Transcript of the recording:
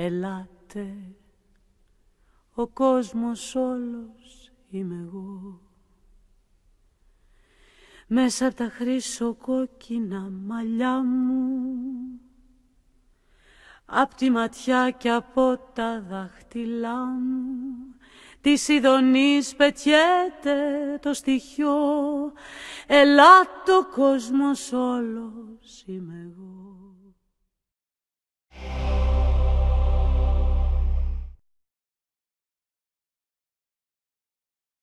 Ελάτε, ο κόσμος όλος είμαι εγώ. Μέσα από τα χρυσοκόκκινα μαλλιά μου, απ' τη ματιά και από τα δάχτυλά μου, τη ειδονή πετιέται το στοιχείο, ελάτε ο κόσμος όλος είμαι εγώ.